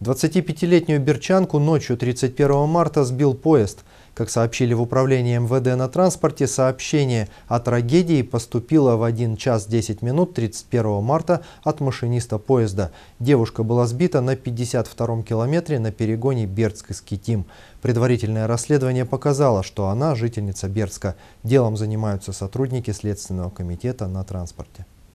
25-летнюю берчанку ночью 31 марта сбил поезд. Как сообщили в управлении МВД на транспорте, сообщение о трагедии поступило в 1 час 10 минут 31 марта от машиниста поезда. Девушка была сбита на 52-м километре на перегоне бердск скитим Предварительное расследование показало, что она жительница Бердска. Делом занимаются сотрудники Следственного комитета на транспорте.